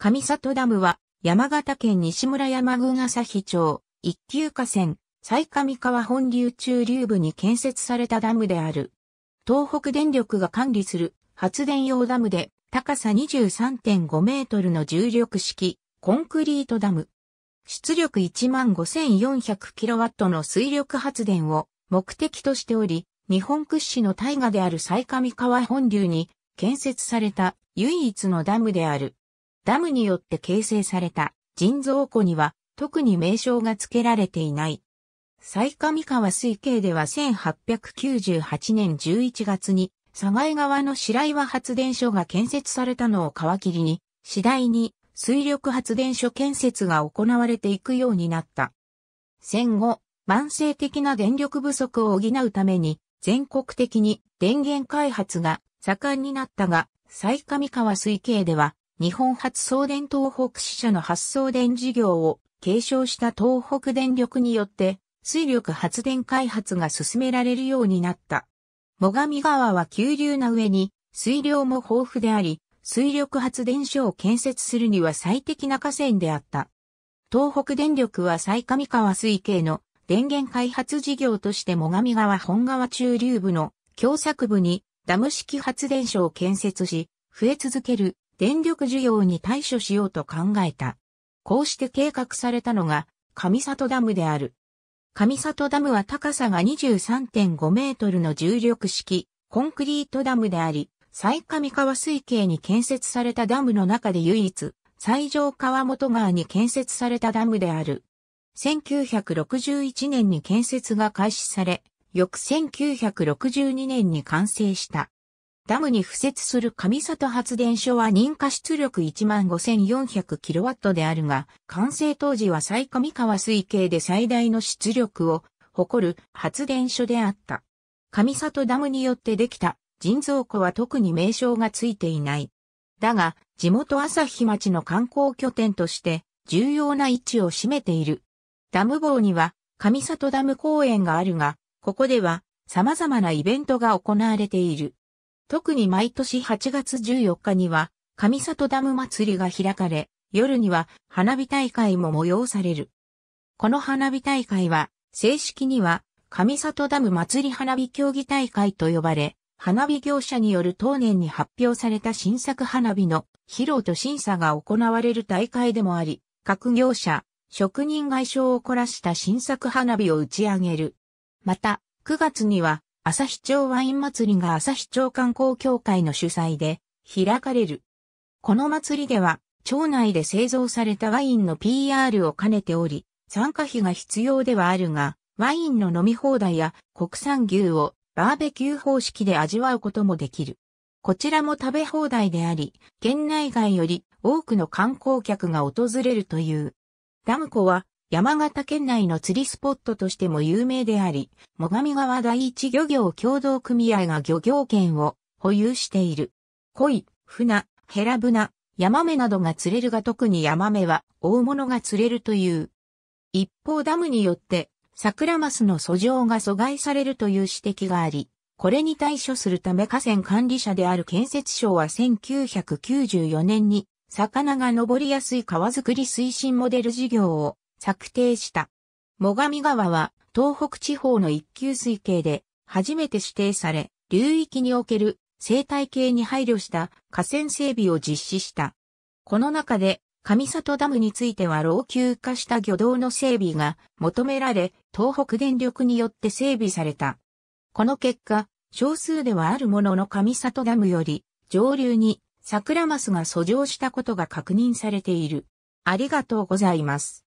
上里ダムは、山形県西村山郡朝日町、一級河川、最上川本流中流部に建設されたダムである。東北電力が管理する発電用ダムで、高さ23.5メートルの重力式、コンクリートダム。出力15,400キロワットの水力発電を目的としており、日本屈指の大河である最上川本流に建設された唯一のダムである。ダムによって形成された人造湖には特に名称が付けられていない。最上川水系では1898年11月に、佐賀江川の白岩発電所が建設されたのを皮切りに、次第に水力発電所建設が行われていくようになった。戦後、慢性的な電力不足を補うために、全国的に電源開発が盛んになったが、最上川水系では日本発送電東北支社の発送電事業を継承した東北電力によって、水力発電開発が進められるようになった。最上川は急流な上に、水量も豊富であり、水力発電所を建設するには最適な河川であった。東北電力は最上川水系の電源開発事業として最上川本川中流部の狭作部にダム式発電所を建設し、増え続ける電力需要に対処しようと考えた。こうして計画されたのが、上里ダムである。上里ダムは高さが23.5メートルの重力式、コンクリートダムであり、最上川水系に建設されたダムの中で唯一、最上川本川に建設されたダムである。1961年に建設が開始され、翌1962年に完成した。ダムに付設する上里発電所は認可出力 15,400kW であるが、完成当時は最上川水系で最大の出力を誇る発電所であった。上里ダムによってできた人造湖は特に名称がついていない。だが、地元朝日町の観光拠点として重要な位置を占めている。ダム棒には上里ダム公園があるが、ここでは様々なイベントが行われている。特に毎年8月14日には、上里ダム祭りが開かれ、夜には花火大会も催される。この花火大会は、正式には、上里ダム祭り花火競技大会と呼ばれ、花火業者による当年に発表された新作花火の披露と審査が行われる大会でもあり、各業者、職人外傷を凝らした新作花火を打ち上げる。また、9月には朝日町ワイン祭りが朝日町観光協会の主催で開かれる。この祭りでは、町内で製造されたワインの PR を兼ねており、参加費が必要ではあるが、ワインの飲み放題や国産牛をバーベキュー方式で味わうこともできる。こちらも食べ放題であり、県内外より多くの観光客が訪れるという。ダム湖は山形県内の釣りスポットとしても有名であり、最上川第一漁業協同組合が漁業権を保有している。鯉、船、ヘラブナ、ヤマメなどが釣れるが特にヤマメは大物が釣れるという。一方ダムによって桜マスの訴状が阻害されるという指摘があり、これに対処するため河川管理者である建設省は1994年に魚が登りやすい川づくり推進モデル事業を策定した。最上川は東北地方の一級水系で初めて指定され、流域における生態系に配慮した河川整備を実施した。この中で上里ダムについては老朽化した漁道の整備が求められ、東北電力によって整備された。この結果、少数ではあるものの上里ダムより上流に桜マスが遡上したことが確認されている。ありがとうございます。